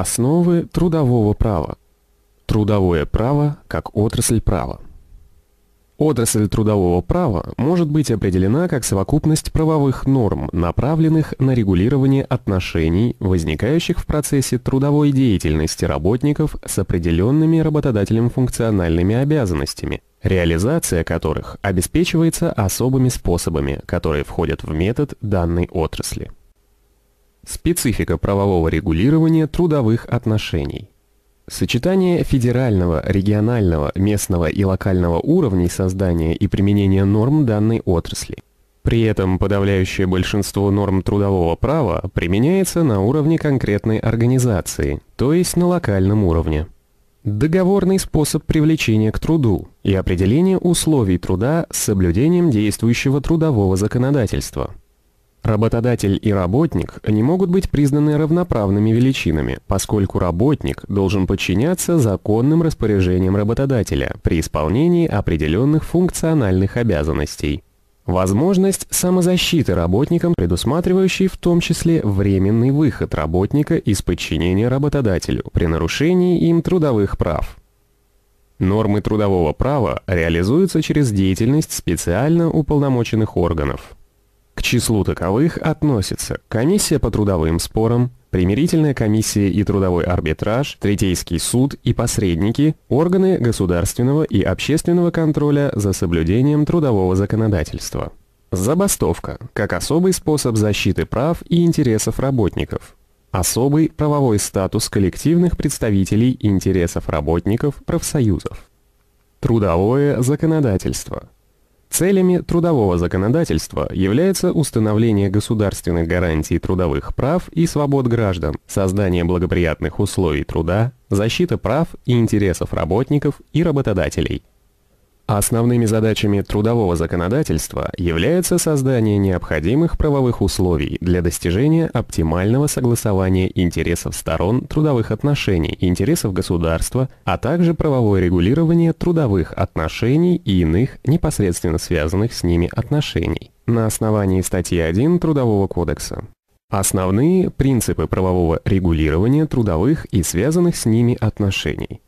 Основы трудового права. Трудовое право как отрасль права. Отрасль трудового права может быть определена как совокупность правовых норм, направленных на регулирование отношений, возникающих в процессе трудовой деятельности работников с определенными работодателем функциональными обязанностями, реализация которых обеспечивается особыми способами, которые входят в метод данной отрасли. Специфика правового регулирования трудовых отношений. Сочетание федерального, регионального, местного и локального уровней создания и применения норм данной отрасли. При этом подавляющее большинство норм трудового права применяется на уровне конкретной организации, то есть на локальном уровне. Договорный способ привлечения к труду и определение условий труда с соблюдением действующего трудового законодательства – Работодатель и работник не могут быть признаны равноправными величинами, поскольку работник должен подчиняться законным распоряжениям работодателя при исполнении определенных функциональных обязанностей. Возможность самозащиты работникам, предусматривающей в том числе временный выход работника из подчинения работодателю при нарушении им трудовых прав. Нормы трудового права реализуются через деятельность специально уполномоченных органов числу таковых относятся комиссия по трудовым спорам, примирительная комиссия и трудовой арбитраж, третейский суд и посредники, органы государственного и общественного контроля за соблюдением трудового законодательства. Забастовка как особый способ защиты прав и интересов работников. Особый правовой статус коллективных представителей интересов работников профсоюзов. Трудовое законодательство – Целями трудового законодательства является установление государственных гарантий трудовых прав и свобод граждан, создание благоприятных условий труда, защита прав и интересов работников и работодателей. Основными задачами трудового законодательства является создание необходимых правовых условий для достижения оптимального согласования интересов сторон трудовых отношений, интересов государства, а также правовое регулирование трудовых отношений и иных непосредственно связанных с ними отношений на основании статьи 1 Трудового кодекса. Основные принципы правового регулирования трудовых и связанных с ними отношений.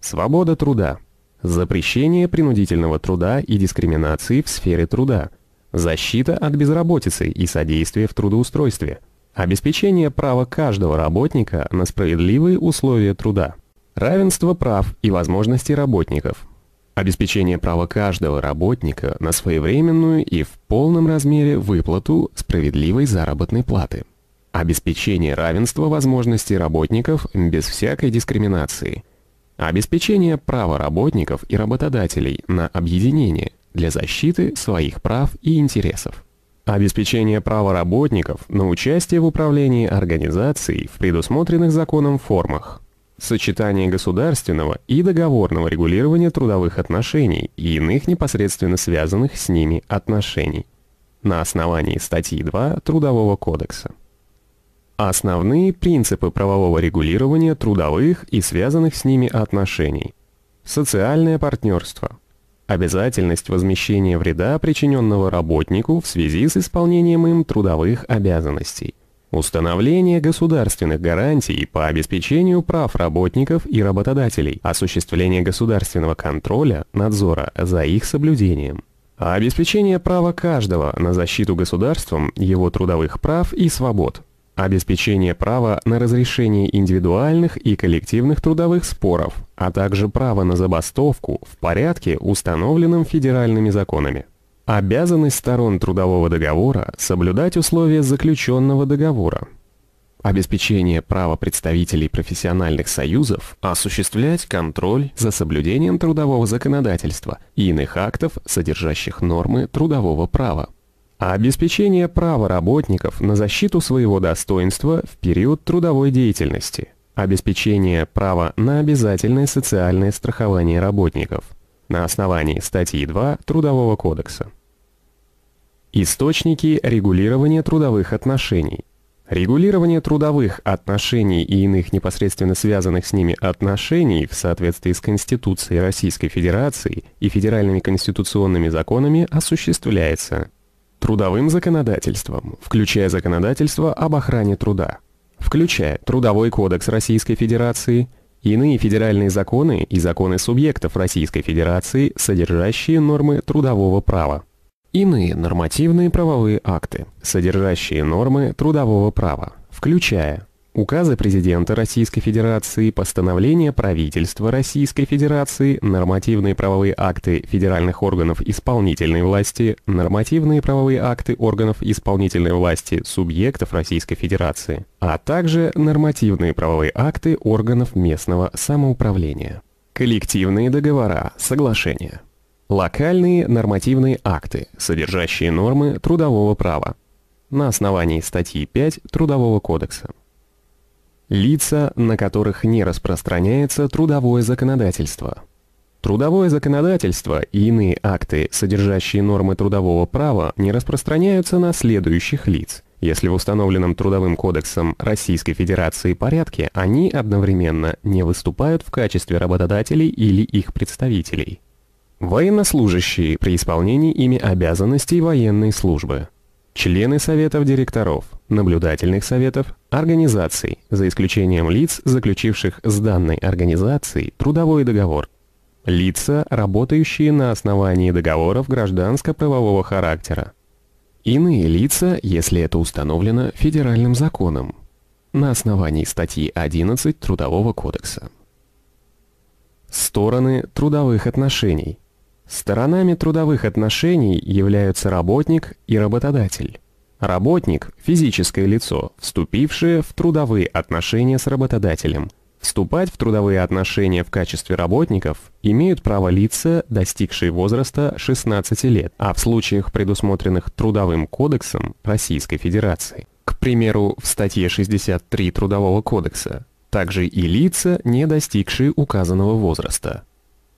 Свобода труда – Запрещение принудительного труда и дискриминации в сфере труда. Защита от безработицы и содействие в трудоустройстве. Обеспечение права каждого работника на справедливые условия труда. Равенство прав и возможностей работников. Обеспечение права каждого работника на своевременную и в полном размере выплату справедливой заработной платы. Обеспечение равенства возможностей работников без всякой дискриминации – Обеспечение права работников и работодателей на объединение для защиты своих прав и интересов. Обеспечение права работников на участие в управлении организацией в предусмотренных законом формах. Сочетание государственного и договорного регулирования трудовых отношений и иных непосредственно связанных с ними отношений на основании статьи 2 Трудового кодекса. Основные принципы правового регулирования трудовых и связанных с ними отношений. Социальное партнерство. Обязательность возмещения вреда, причиненного работнику в связи с исполнением им трудовых обязанностей. Установление государственных гарантий по обеспечению прав работников и работодателей, осуществление государственного контроля, надзора за их соблюдением. Обеспечение права каждого на защиту государством его трудовых прав и свобод обеспечение права на разрешение индивидуальных и коллективных трудовых споров, а также право на забастовку в порядке, установленном федеральными законами. Обязанность сторон трудового договора соблюдать условия заключенного договора. Обеспечение права представителей профессиональных союзов осуществлять контроль за соблюдением трудового законодательства и иных актов, содержащих нормы трудового права а обеспечение права работников на защиту своего достоинства в период трудовой деятельности, обеспечение права на обязательное социальное страхование работников на основании статьи 2 Трудового кодекса. Источники регулирования трудовых отношений. Регулирование трудовых отношений и иных непосредственно связанных с ними отношений в соответствии с Конституцией Российской Федерации и федеральными конституционными законами осуществляется – Трудовым законодательством, включая законодательство об охране труда, включая Трудовой кодекс Российской Федерации, иные федеральные законы и законы субъектов Российской Федерации, содержащие нормы трудового права. Иные нормативные правовые акты, содержащие нормы трудового права, включая Указы президента Российской Федерации, постановления правительства Российской Федерации, нормативные правовые акты федеральных органов исполнительной власти, нормативные правовые акты органов исполнительной власти субъектов Российской Федерации, а также нормативные правовые акты органов местного самоуправления. Коллективные договора, соглашения. Локальные нормативные акты, содержащие нормы трудового права на основании статьи 5 Трудового кодекса. Лица, на которых не распространяется трудовое законодательство. Трудовое законодательство и иные акты, содержащие нормы трудового права, не распространяются на следующих лиц. Если в установленном Трудовым кодексом Российской Федерации порядке они одновременно не выступают в качестве работодателей или их представителей. Военнослужащие при исполнении ими обязанностей военной службы. Члены Советов директоров наблюдательных советов, организаций, за исключением лиц, заключивших с данной организацией трудовой договор, лица, работающие на основании договоров гражданско-правового характера, иные лица, если это установлено федеральным законом, на основании статьи 11 Трудового кодекса. Стороны трудовых отношений. Сторонами трудовых отношений являются работник и работодатель. Работник – физическое лицо, вступившее в трудовые отношения с работодателем. Вступать в трудовые отношения в качестве работников имеют право лица, достигшие возраста 16 лет, а в случаях, предусмотренных Трудовым кодексом Российской Федерации, к примеру, в статье 63 Трудового кодекса, также и лица, не достигшие указанного возраста.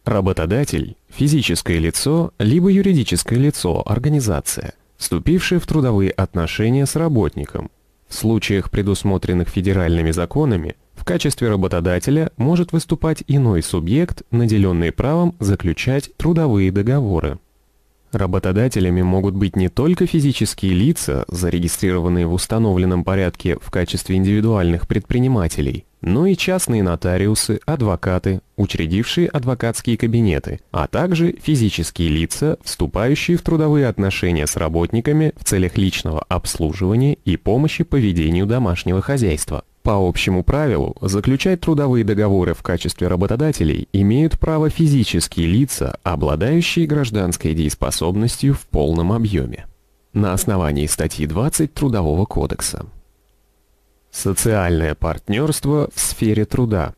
Работодатель – физическое лицо, либо юридическое лицо, организация – вступившие в трудовые отношения с работником. В случаях, предусмотренных федеральными законами, в качестве работодателя может выступать иной субъект, наделенный правом заключать трудовые договоры. Работодателями могут быть не только физические лица, зарегистрированные в установленном порядке в качестве индивидуальных предпринимателей, но и частные нотариусы, адвокаты, учредившие адвокатские кабинеты, а также физические лица, вступающие в трудовые отношения с работниками в целях личного обслуживания и помощи по ведению домашнего хозяйства. По общему правилу, заключать трудовые договоры в качестве работодателей имеют право физические лица, обладающие гражданской дееспособностью в полном объеме. На основании статьи 20 Трудового кодекса. Социальное партнерство в сфере труда.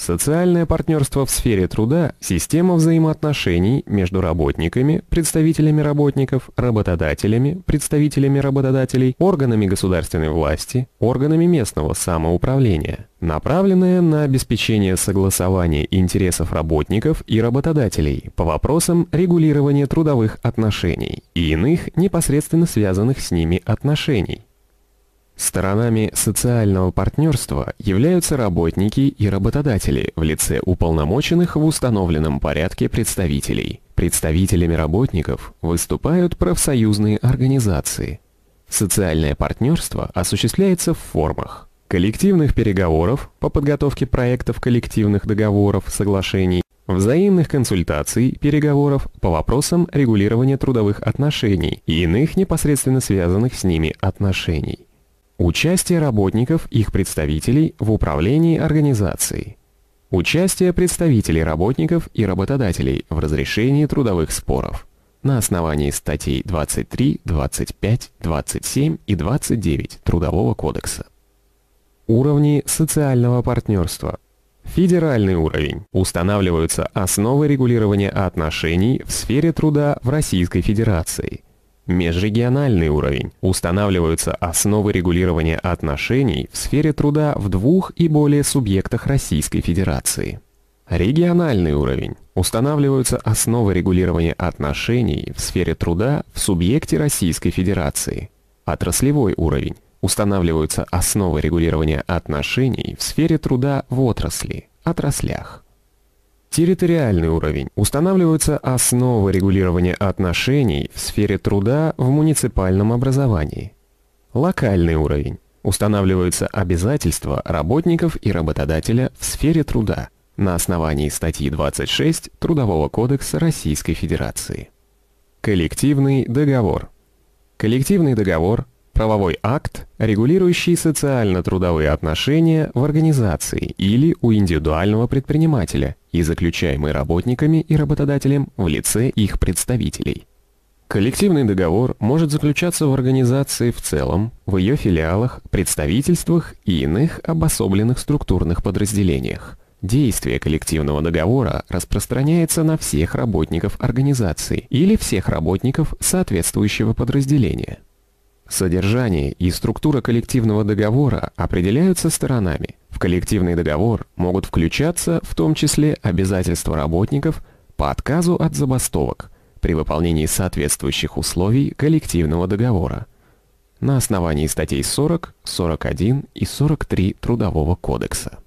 Социальное партнерство в сфере труда – система взаимоотношений между работниками, представителями работников, работодателями, представителями работодателей, органами государственной власти, органами местного самоуправления, направленная на обеспечение согласования интересов работников и работодателей по вопросам регулирования трудовых отношений и иных непосредственно связанных с ними отношений Сторонами социального партнерства являются работники и работодатели в лице уполномоченных в установленном порядке представителей. Представителями работников выступают профсоюзные организации. Социальное партнерство осуществляется в формах коллективных переговоров по подготовке проектов коллективных договоров, соглашений, взаимных консультаций, переговоров по вопросам регулирования трудовых отношений и иных непосредственно связанных с ними отношений Участие работников, их представителей в управлении организацией. Участие представителей работников и работодателей в разрешении трудовых споров на основании статей 23, 25, 27 и 29 Трудового кодекса. Уровни социального партнерства. Федеральный уровень. Устанавливаются основы регулирования отношений в сфере труда в Российской Федерации – Межрегиональный уровень. Устанавливаются основы регулирования отношений в сфере труда в двух и более субъектах Российской Федерации. Региональный уровень. Устанавливаются основы регулирования отношений в сфере труда в субъекте Российской Федерации. Отраслевой уровень. Устанавливаются основы регулирования отношений в сфере труда в отрасли, отраслях. Территориальный уровень. Устанавливаются основы регулирования отношений в сфере труда в муниципальном образовании. Локальный уровень. Устанавливаются обязательства работников и работодателя в сфере труда на основании статьи 26 Трудового кодекса Российской Федерации. Коллективный договор. Коллективный договор – правовой акт, регулирующий социально-трудовые отношения в организации или у индивидуального предпринимателя и заключаемый работниками и работодателем в лице их представителей. Коллективный договор может заключаться в организации в целом, в ее филиалах, представительствах и иных обособленных структурных подразделениях. Действие коллективного договора распространяется на всех работников организации или всех работников соответствующего подразделения. Содержание и структура коллективного договора определяются сторонами, коллективный договор могут включаться в том числе обязательства работников по отказу от забастовок при выполнении соответствующих условий коллективного договора на основании статей 40, 41 и 43 Трудового кодекса.